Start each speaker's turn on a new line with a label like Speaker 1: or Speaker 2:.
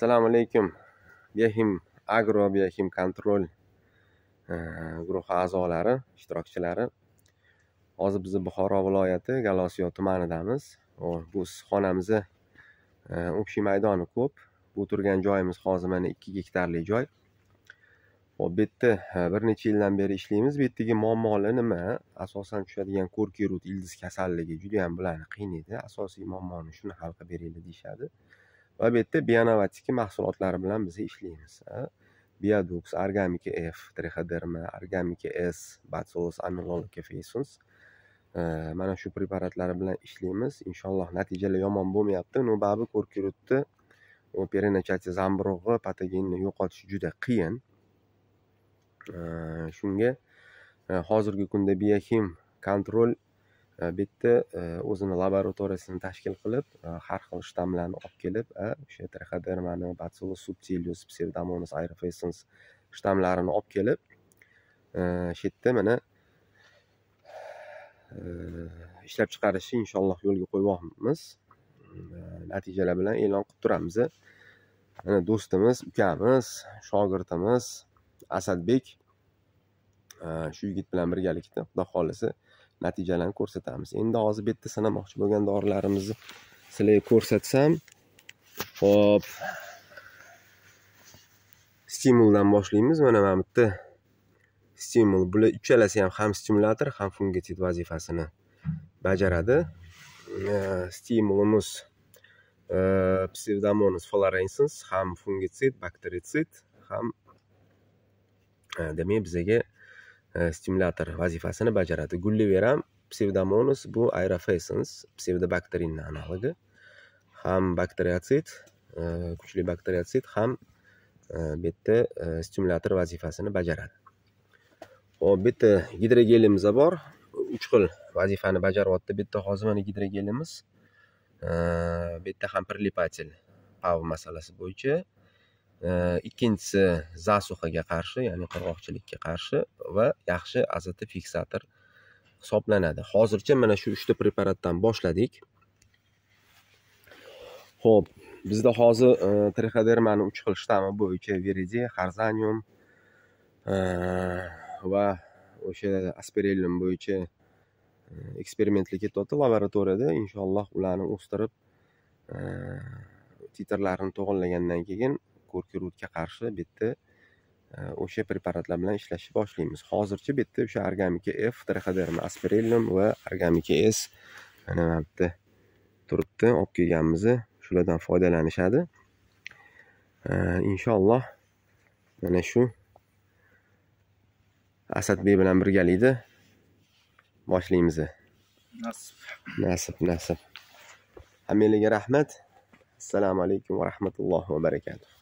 Speaker 1: assalomu alaykum biohim agro biohim kontrol guruhi a'zolari ishtirokchilari hozir biz buxoro viloyati galosiyo tumanidamiz bu issiqxonamizni o'kishi maydoni ko'p bu turgan joyimiz hozir mana ikki gektarlik joy hop bu yerda bir necha yildan beri ishlaymiz bu yerdagi muammolar nima asosan tushadigan ko'rki rut ildiz kasalligi judayam bularni qiynaydi asosiy muammoni shuni hal qilib beraylik deyishadi va bu yerda bionovatika mahsulotlari bilan biz ishlaymiz biadux organika f trixoderma organika s batsos anololika mana shu preparatlar bilan ishlaymiz inshaalloh natijalar yomon bo'lmayapti ну baribir ko'rib yuribdi u переночатие zamburug'i patogenni yo'qotish juda qiyin shunga e, hozirgi kunda biohim kontrol Э, bu yerda э, o'zini laboratoriyasini tashkil qilib e, har xil shtammlarni olib kelib e, o'sha trixodermani bacillus subtilius pseudomonas aerifescens shtammlarini olib kelib e, shu yerda mana ishlab chiqarishni inshaalloh yo'lga qo'yyapmiz natijalar bilan e'lon qilib turamiz mana do'stimiz ukamiz shogirdimiz asadbek shu yigit bilan birgalikda xudo xohlasa natijalarni ko'rsatamiz endi hozir bu yerda sinamoqchi bo'lgan dorilarimizni sizlarga ko'rsatsam ho'p stimuldan boshlaymiz mana mana bu yerda stimul bular uchalasi ham ham stimulyator ham fungetsid vazifasini bajaradi stimulimiz psevdomonas fluorescens ham fungetsid bakteritsid ham e, demak bizaga stimulyator vazifasini bajaradi gulliveram psevdomonas bu aerofacens pseudobakteriinni analogi ham bakteriotsid kuchli bakteriotsid ham bu yerda stimulyator vazifasini bajaradi hop bu yerda gidrogelimiz bor uch xil vazifani bajaryapti bu yerda hozir mana gidrogelimiz bu yerda ham prilipatel pav masalasi bo'yicha Э, ikkinchisi zasuxaga qarshi ya'ni qirg'oqchilikka qarshi va yaxshi azoti fiksator hisoblanadi hozircha mana shu uchta preparatdan boshladik ho'p bizda hozir e, trixodermani uch xil shtammi bo'yicha veridiya xarzanium e, va o'sha asperellum bo'yicha e, eksperimentlar ketyapti laboratoriyada inshaalloh ularni o'stirib titrlarini to'g'irlagandan keyin ko'rkirutga qarshi bu yerda e, o'sha preparatlar bilan ishlashni boshlaymiz hozircha bu yerda o'sha organika f trxdrm aspirillium va organika s mana bu yerda turibdi olib kelganmiz shulardan foydalanishadi e, inshaalloh mana shu asadbek bilan birgalikda boshlaymiz nasib nasib nasib hammalarga rahmat assalomu alaykum va rahmatullohi va barakatuh